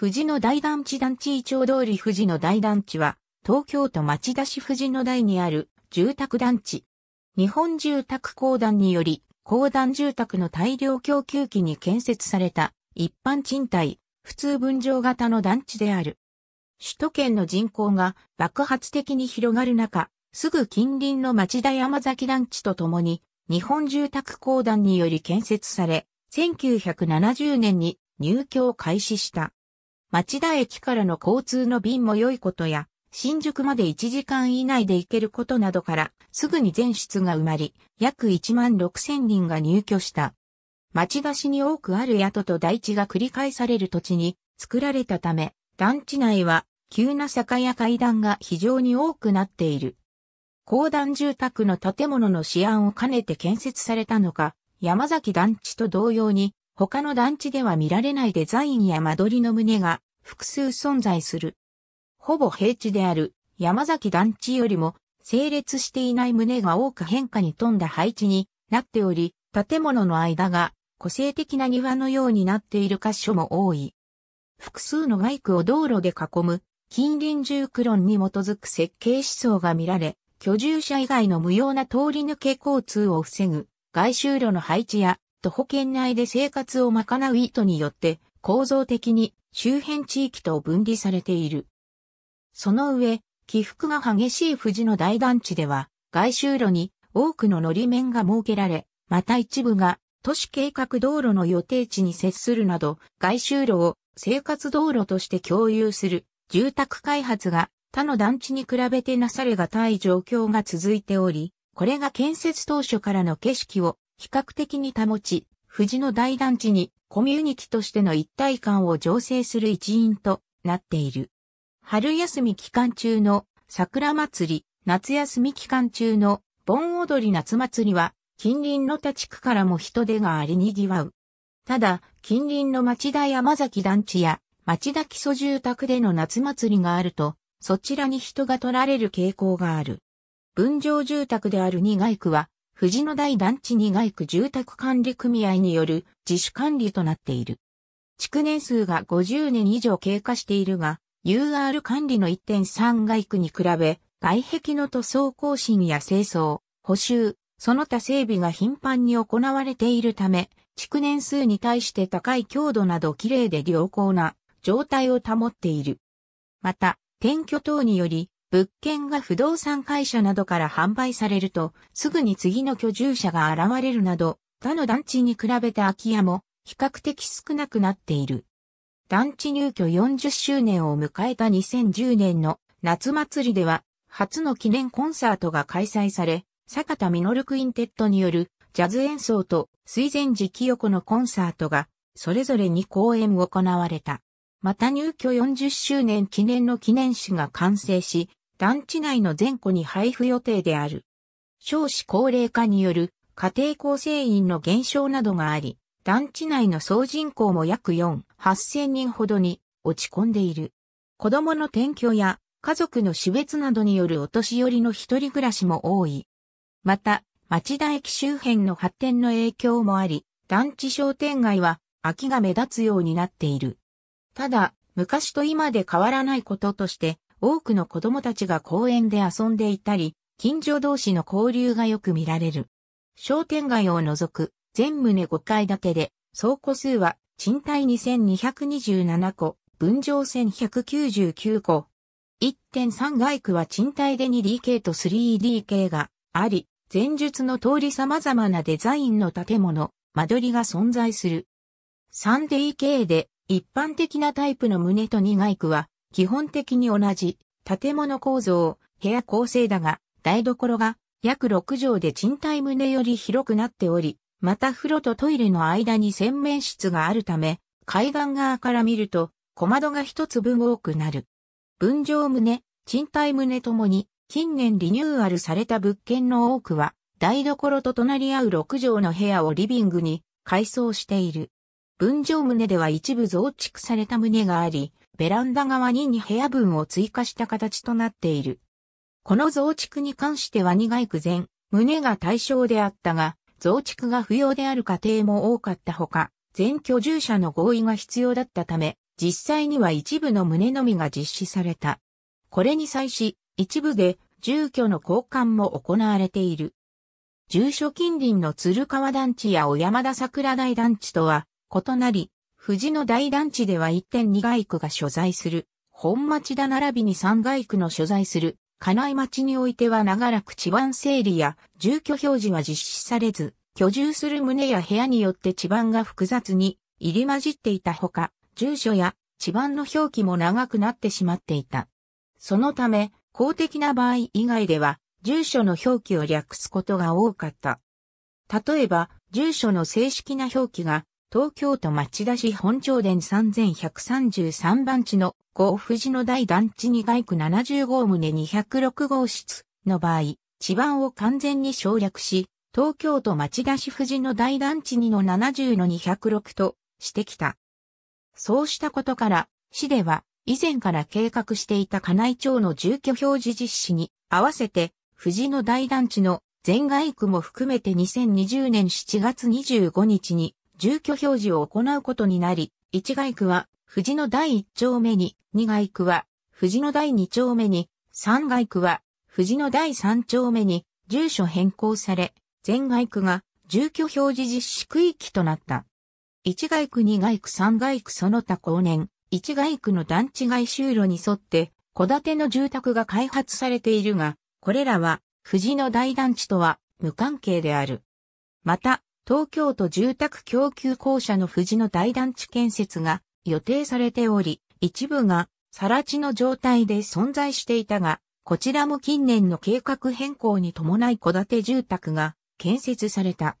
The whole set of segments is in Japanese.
富士の大団地団地一丁通り富士の大団地は、東京都町田市富士の台にある住宅団地。日本住宅公団により、公団住宅の大量供給機に建設された一般賃貸、普通分譲型の団地である。首都圏の人口が爆発的に広がる中、すぐ近隣の町田山崎団地とともに、日本住宅公団により建設され、1970年に入居を開始した。町田駅からの交通の便も良いことや、新宿まで1時間以内で行けることなどから、すぐに全室が埋まり、約1万6千人が入居した。町田市に多くある宿と台地が繰り返される土地に作られたため、団地内は急な坂や階段が非常に多くなっている。公団住宅の建物の試案を兼ねて建設されたのか、山崎団地と同様に他の団地では見られないデザインや間取りの胸が複数存在する。ほぼ平地である山崎団地よりも整列していない胸が多く変化に富んだ配置になっており、建物の間が個性的な庭のようになっている箇所も多い。複数のイ区を道路で囲む近隣住区論に基づく設計思想が見られ、居住者以外の無用な通り抜け交通を防ぐ外周路の配置や徒保険内で生活を賄う意図によって構造的に周辺地域と分離されている。その上、起伏が激しい富士の大団地では、外周路に多くの乗り面が設けられ、また一部が都市計画道路の予定地に接するなど、外周路を生活道路として共有する住宅開発が他の団地に比べてなされがたい状況が続いており、これが建設当初からの景色を比較的に保ち、富士の大団地にコミュニティとしての一体感を醸成する一因となっている。春休み期間中の桜祭り、夏休み期間中の盆踊り夏祭りは近隣の他地区からも人出がありにぎわう。ただ、近隣の町田山崎団地や町田基礎住宅での夏祭りがあると、そちらに人が取られる傾向がある。分譲住宅である二街区は、富士野台団地2街区住宅管理組合による自主管理となっている。築年数が50年以上経過しているが、UR 管理の1.3街区に比べ、外壁の塗装更新や清掃、補修、その他整備が頻繁に行われているため、築年数に対して高い強度など綺麗で良好な状態を保っている。また、転居等により、物件が不動産会社などから販売されると、すぐに次の居住者が現れるなど、他の団地に比べて空き家も比較的少なくなっている。団地入居40周年を迎えた2010年の夏祭りでは、初の記念コンサートが開催され、坂田ミノルクインテッドによるジャズ演奏と水前寺清子のコンサートが、それぞれに公演行われた。また入居40周年記念の記念誌が完成し、団地内の全戸に配布予定である。少子高齢化による家庭構成員の減少などがあり、団地内の総人口も約4、8000人ほどに落ち込んでいる。子供の転居や家族の死別などによるお年寄りの一人暮らしも多い。また、町田駅周辺の発展の影響もあり、団地商店街は空きが目立つようになっている。ただ、昔と今で変わらないこととして、多くの子供たちが公園で遊んでいたり、近所同士の交流がよく見られる。商店街を除く全棟5階建てで、倉庫数は賃貸2227戸、分譲1199戸。1.3街区は賃貸で 2DK と 3DK があり、前述の通り様々なデザインの建物、間取りが存在する。3DK で一般的なタイプの棟と2街区は基本的に同じ建物構造、部屋構成だが、台所が約6畳で賃貸棟より広くなっており、また風呂とトイレの間に洗面室があるため、海岸側から見ると小窓が一つ分多くなる。分譲棟、賃貸棟ともに近年リニューアルされた物件の多くは台所と隣り合う6畳の部屋をリビングに改装している。分譲棟では一部増築された棟があり、ベランダ側に2部屋分を追加した形となっている。この増築に関しては苦い区前、胸が対象であったが、増築が不要である家庭も多かったほか、全居住者の合意が必要だったため、実際には一部の胸のみが実施された。これに際し、一部で住居の交換も行われている。住所近隣の鶴川団地や小山田桜台団地とは異なり、富士の大団地では1.2街区が所在する、本町田並びに3街区の所在する、金井町においては長らく地盤整理や住居表示は実施されず、居住する棟や部屋によって地盤が複雑に入り混じっていたほか、住所や地盤の表記も長くなってしまっていた。そのため、公的な場合以外では、住所の表記を略すことが多かった。例えば、住所の正式な表記が東京都町田市本町殿3133番地の五富の大団地2外区75棟206号室の場合、地盤を完全に省略し、東京都町田市富士の大団地2の70の206としてきた。そうしたことから、市では以前から計画していた金井町の住居表示実施に合わせて、富士の大団地の全外区も含めて2020年7月25日に住居表示を行うことになり、1街区は富士の第1丁目に、2街区は富士の第2丁目に、3街区は富士の第3丁目に住所変更され、全街区が住居表示実施区域となった。1街区2街区3街区その他後年、1街区の団地外周路に沿って、戸建ての住宅が開発されているが、これらは、富士の大団地とは無関係である。また、東京都住宅供給公社の藤の大団地建設が予定されており、一部が更地の状態で存在していたが、こちらも近年の計画変更に伴い戸建て住宅が建設された。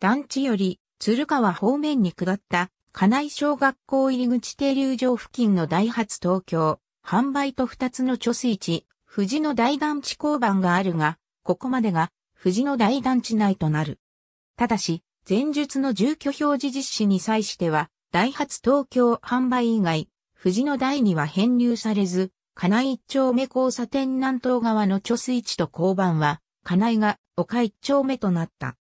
団地より鶴川方面に下った金井小学校入口停留場付近の大発東京、販売と2つの貯水池、富士の大団地交番があるが、ここまでが富士の大団地内となる。ただし、前述の住居表示実施に際しては、ダイハツ東京販売以外、富士の台には編入されず、金井一丁目交差点南東側の貯水池と交番は、金井が丘一丁目となった。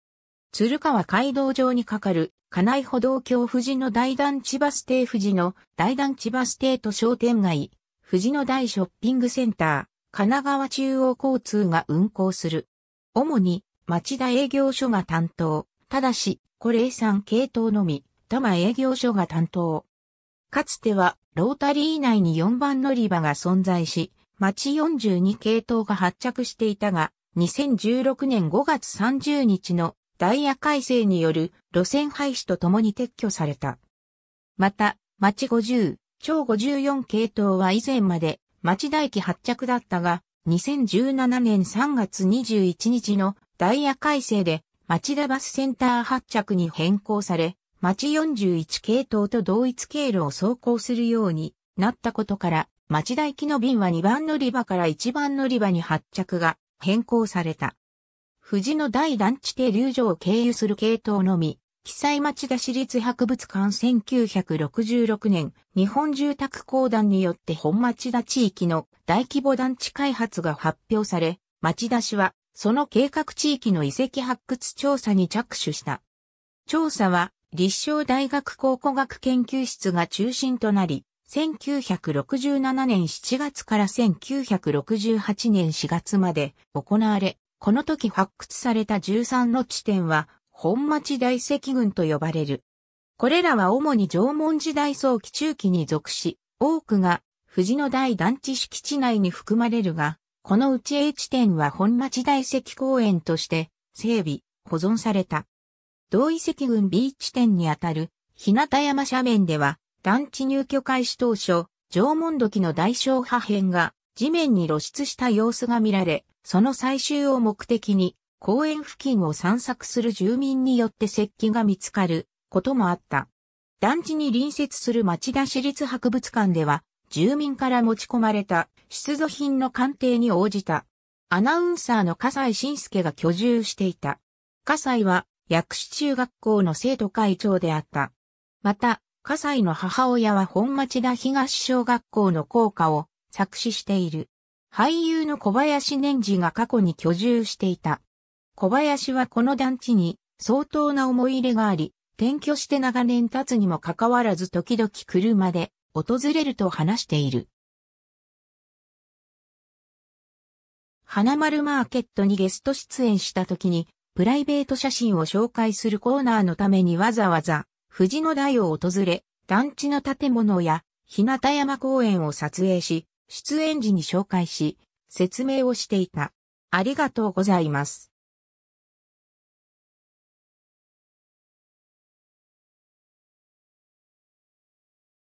鶴川街道上に架かる、金井歩道橋富士の台団地バス停富士の台団地バス停と商店街、富士の台ショッピングセンター、神奈川中央交通が運行する。主に町田営業所が担当。ただし、これ3系統のみ、多摩営業所が担当。かつては、ロータリー内に4番乗り場が存在し、町42系統が発着していたが、2016年5月30日のダイヤ改正による路線廃止とともに撤去された。また、町50、超54系統は以前まで町田駅発着だったが、2017年3月21日のダイヤ改正で町田バスセンター発着に変更され、町41系統と同一経路を走行するようになったことから、町田行きの便は2番乗り場から1番乗り場に発着が変更された。富士の大団地停留所を経由する系統のみ、記載町田市立博物館1966年、日本住宅公団によって本町田地域の大規模団地開発が発表され、町田市はその計画地域の遺跡発掘調査に着手した。調査は、立正大学考古学研究室が中心となり、1967年7月から1968年4月まで行われ、この時発掘された13の地点は、本町大石群と呼ばれる。これらは主に縄文時代早期中期に属し、多くが、藤野大団地敷地内に含まれるが、このうち A 地点は本町大石公園として整備、保存された。同遺跡群 B 地点にあたる日向山斜面では団地入居開始当初、縄文土器の大小破片が地面に露出した様子が見られ、その採集を目的に公園付近を散策する住民によって石器が見つかることもあった。団地に隣接する町田市立博物館では住民から持ち込まれた出土品の鑑定に応じた。アナウンサーの笠西晋介が居住していた。笠西は薬師中学校の生徒会長であった。また、笠西の母親は本町田東小学校の校歌を作詞している。俳優の小林年次が過去に居住していた。小林はこの団地に相当な思い入れがあり、転居して長年経つにもかかわらず時々車で訪れると話している。花丸マーケットにゲスト出演した時に、プライベート写真を紹介するコーナーのためにわざわざ、富士の台を訪れ、団地の建物や、日向山公園を撮影し、出演時に紹介し、説明をしていた。ありがとうございます。